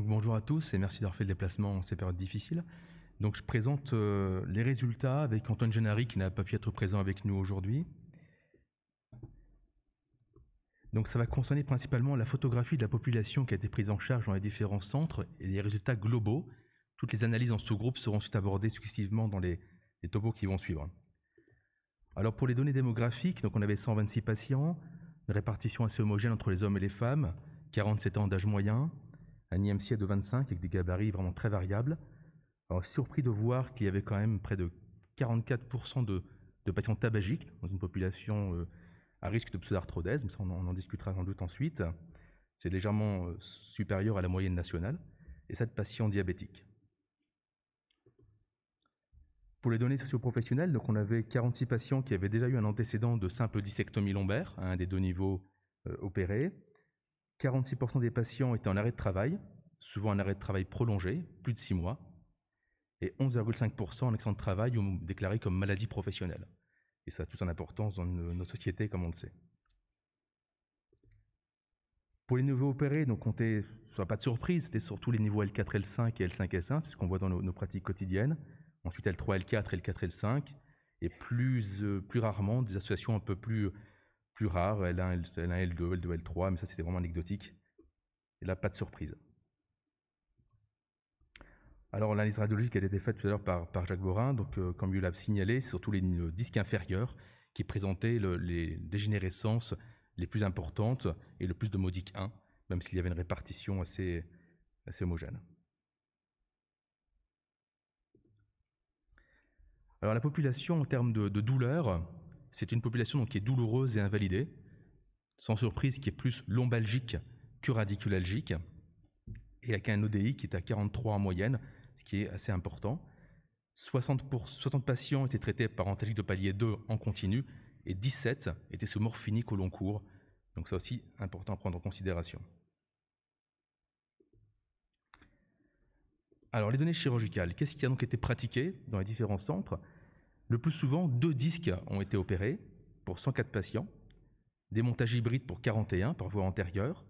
bonjour à tous et merci d'avoir fait le déplacement en ces périodes difficiles. Donc je présente euh, les résultats avec Antoine Gennari qui n'a pas pu être présent avec nous aujourd'hui. Donc ça va concerner principalement la photographie de la population qui a été prise en charge dans les différents centres et les résultats globaux. Toutes les analyses en sous-groupe seront ensuite abordées successivement dans les, topos qui vont suivre. Alors pour les données démographiques, donc on avait 126 patients, une répartition assez homogène entre les hommes et les femmes, 47 ans d'âge moyen, un IMC de 25 avec des gabarits vraiment très variables. Alors, surpris de voir qu'il y avait quand même près de 44% de, patients tabagiques dans une population euh, à risque de pseudarthrodèse, mais ça on, en, discutera sans doute ensuite. C'est légèrement euh, supérieur à la moyenne nationale, et ça de patients diabétiques. Pour les données socioprofessionnelles, donc on avait 46 patients qui avaient déjà eu un antécédent de simple dissectomie lombaire un hein, des deux niveaux euh, opérés, 46% des patients étaient en arrêt de travail, souvent un arrêt de travail prolongé, plus de 6 mois, et 11,5% en accent de travail ou déclaré comme maladie professionnelle. Et ça a toute son importance dans notre société, comme on le sait. Pour les nouveaux opérés, donc comptait, soit pas de surprise, c'était surtout les niveaux L4, L5 et L5S1, c'est ce qu'on voit dans nos, pratiques quotidiennes. Ensuite L3, L4, L4, L5, et plus, euh, plus rarement des associations un peu plus plus rares, L1, l 2 L2, L3, mais ça c'était vraiment anecdotique. Et là, pas de surprise. Alors l'analyse radiologique, a été faite tout à l'heure par, Jacques Borin, donc euh, comme il l'a signalé, c'est surtout les, disques inférieurs qui présentaient les dégénérescences les plus importantes et le plus de modique 1, même s'il y avait une répartition assez, assez homogène. Alors la population en termes de, de douleur, c'est une population qui est douloureuse et invalidée, sans surprise qui est plus lombalgique que radiculalgique, et avec un ODI qui est à 43 en moyenne, ce qui est assez important. 60, patients étaient traités par antalgique de palier 2 en continu, et 17 étaient sous morphinique au long cours, donc ça aussi important à prendre en considération. Alors les données chirurgicales, qu'est-ce qui a donc été pratiqué dans les différents centres le plus souvent, deux disques ont été opérés pour 104 patients, des montages hybrides pour 41 par voie antérieure,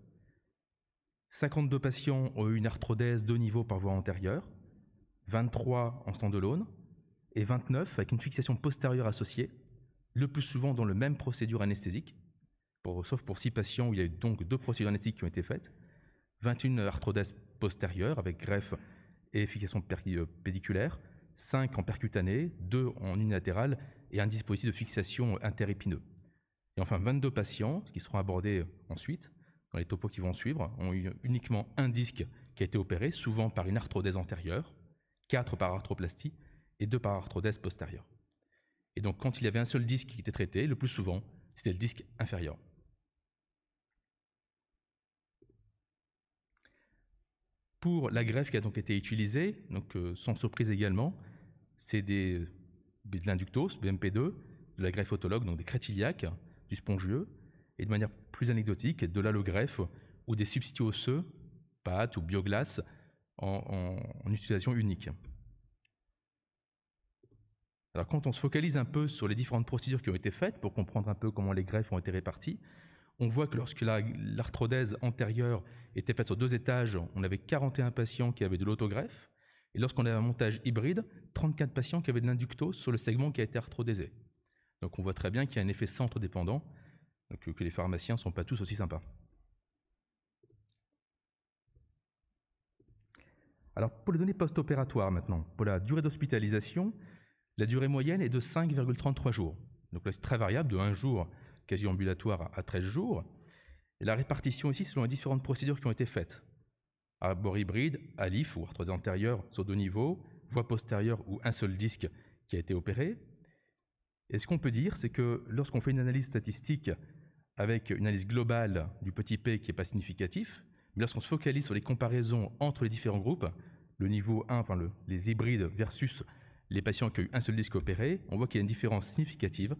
52 patients ont eu une arthrodèse de niveau par voie antérieure, 23 en standalone et 29 avec une fixation postérieure associée, le plus souvent dans le même procédure anesthésique, sauf pour 6 patients où il y a eu donc deux procédures anesthésiques qui ont été faites, 21 arthrodèses postérieures avec greffe et fixation euh, pédiculaire, 5 en percutané, 2 en unilatéral et un dispositif de fixation interépineux. Et enfin, 22 patients, qui seront abordés ensuite, dans les topos qui vont suivre, ont eu uniquement un disque qui a été opéré, souvent par une arthrodèse antérieure, 4 par arthroplastie et 2 par arthrodèse postérieure. Et donc, quand il y avait un seul disque qui était traité, le plus souvent, c'était le disque inférieur. pour la greffe qui a donc été utilisée, donc euh, sans surprise également, c'est euh, de l'inductose, BMP2, de la greffe autologue, donc des crétiliaques, du spongieux, et de manière plus anecdotique, de l'allogreffe ou des substituts osseux, pâte ou bioglace, en, en utilisation unique. Alors quand on se focalise un peu sur les différentes procédures qui ont été faites pour comprendre un peu comment les greffes ont été réparties, on voit que lorsque l'arthrodèse antérieure était faite sur deux étages, on avait 41 patients qui avaient de l'autogreffe, et lorsqu'on avait un montage hybride, 34 patients qui avaient de l'inducto sur le segment qui a été arthrodésé. Donc on voit très bien qu'il y a un effet centre dépendant, euh, que les pharmaciens ne sont pas tous aussi sympas. Alors pour les données post-opératoires maintenant, pour la durée d'hospitalisation, la durée moyenne est de 5,33 jours. Donc là c'est très variable, de 1 jour quasi ambulatoire à 13 jours. Et la répartition ici, selon les différentes procédures qui ont été faites. à bord hybride, à l'IF ou arthrose antérieure sur deux niveaux, voie postérieure ou un seul disque qui a été opéré. Et ce qu'on peut dire, c'est que lorsqu'on fait une analyse statistique avec une analyse globale du petit p qui n'est pas significatif, mais lorsqu'on se focalise sur les comparaisons entre les différents groupes, le niveau 1, enfin les hybrides versus les patients qui ont eu un seul disque opéré, on voit qu'il y a une différence significative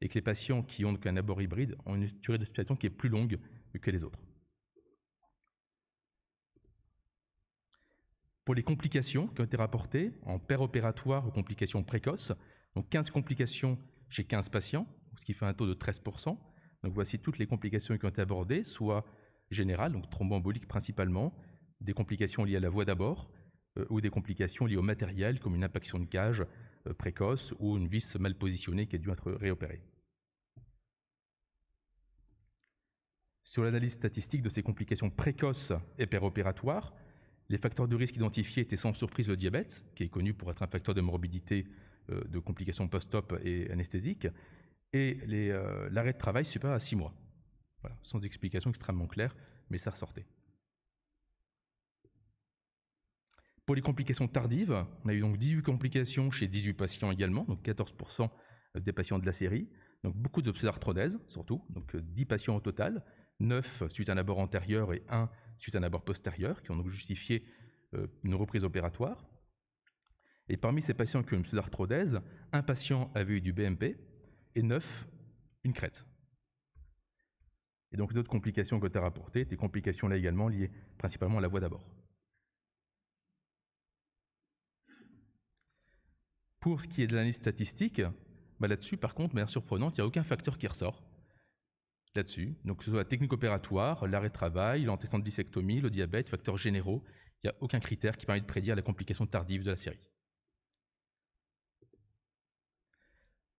et que les patients qui ont un abord hybride ont une durée d'hospitalisation qui est plus longue que les autres. Pour les complications qui ont été rapportées en opératoire ou complications précoces, donc 15 complications chez 15 patients, ce qui fait un taux de 13%. Donc voici toutes les complications qui ont été abordées, soit générales, donc thromboemboliques principalement, des complications liées à la voie d'abord, euh, ou des complications liées au matériel, comme une impaction de cage, euh, précoce ou une vis mal positionnée qui a dû être réopérée. Sur l'analyse statistique de ces complications précoces et péropératoires, les facteurs de risque identifiés étaient sans surprise le diabète, qui est connu pour être un facteur de morbidité euh, de complications post-op et anesthésiques, et euh, l'arrêt de travail supérieur à 6 mois. sans explication extrêmement claire, mais ça ressortait. Pour les complications tardives, on a eu donc 18 complications chez 18 patients également, donc 14% des patients de la série. Donc beaucoup de pseudarthrodèses surtout, donc 10 euh, patients au total, 9 suite à un abord antérieur et 1 suite à un abord postérieur, qui ont donc justifié euh, une reprise opératoire. Et parmi ces patients qui ont une pseudarthrodèse, un patient avait eu du BMP et 9 une crête. Et donc les autres complications que tu as rapportées, des complications là également liées principalement à la voie d'abord. Pour ce qui est de l'analyse statistique, bah, là-dessus, par contre, de manière surprenante, il n'y a aucun facteur qui ressort là-dessus. Donc, que ce soit la technique opératoire, l'arrêt de travail, l'antécédent de disectomie, le diabète, facteurs généraux, il n'y a aucun critère qui permet de prédire la complication tardive de la série.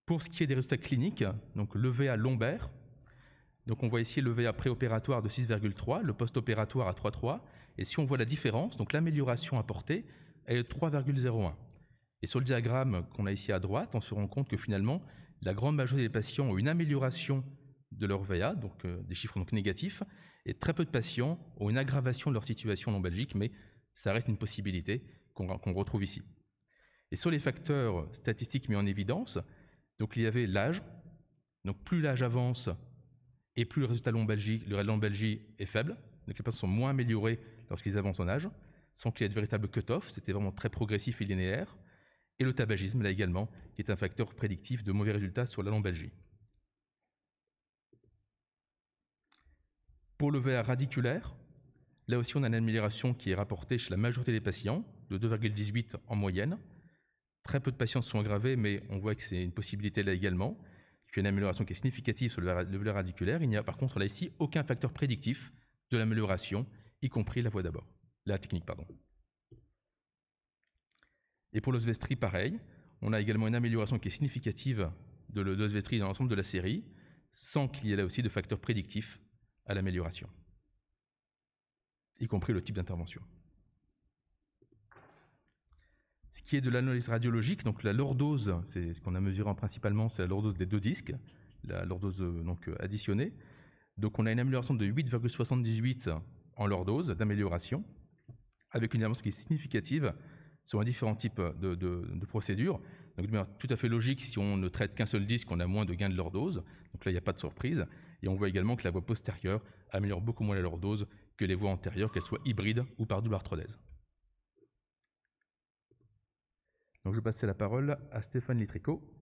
Pour ce qui est des résultats cliniques, donc le VA lombaire, donc on voit ici le VA préopératoire de 6,3, le postopératoire à 3,3, et si on voit la différence, donc l'amélioration apportée, elle est de 3,01. Et sur le diagramme qu'on a ici à droite, on se rend compte que finalement, la grande majorité des patients ont une amélioration de leur VA, donc euh, des chiffres donc négatifs, et très peu de patients ont une aggravation de leur situation Belgique, mais ça reste une possibilité qu'on retrouve ici. Et sur les facteurs statistiques mis en évidence, donc il y avait l'âge, donc plus l'âge avance et plus le résultat lombalgie, le est faible, donc les patients sont moins améliorés lorsqu'ils avancent en âge, sans qu'il y ait de véritable cut-off, c'était vraiment très progressif et linéaire et le tabagisme, là également, qui est un facteur prédictif de mauvais résultats sur la lombalgie. Pour le verre radiculaire, là aussi on a une amélioration qui est rapportée chez la majorité des patients, de 2,18 en moyenne. Très peu de patients sont aggravés, mais on voit que c'est une possibilité là également. qu'il y a une amélioration qui est significative sur le verre radiculaire. Il n'y a par contre là ici aucun facteur prédictif de l'amélioration, y compris la voie d'abord, la technique pardon. Et pour l'osvestrie, pareil. On a également une amélioration qui est significative de l'osvestri dans l'ensemble de la série, sans qu'il y ait là aussi de facteurs prédictifs à l'amélioration, y compris le type d'intervention. Ce qui est de l'analyse radiologique, donc la lordose, c'est ce qu'on a mesuré principalement, c'est la lordose des deux disques, la lordose euh, donc euh, additionnée. Donc on a une amélioration de 8,78 en lordose d'amélioration, avec une amélioration qui est significative selon différents types de, de, de, procédures. Donc de manière tout à fait logique, si on ne traite qu'un seul disque, on a moins de gains de lordose. Donc là, il n'y a pas de surprise. Et on voit également que la voie postérieure améliore beaucoup moins la lordose que les voies antérieures, qu'elles soient hybrides ou par double arthrodèse. Donc je passer la parole à Stéphane Litricot,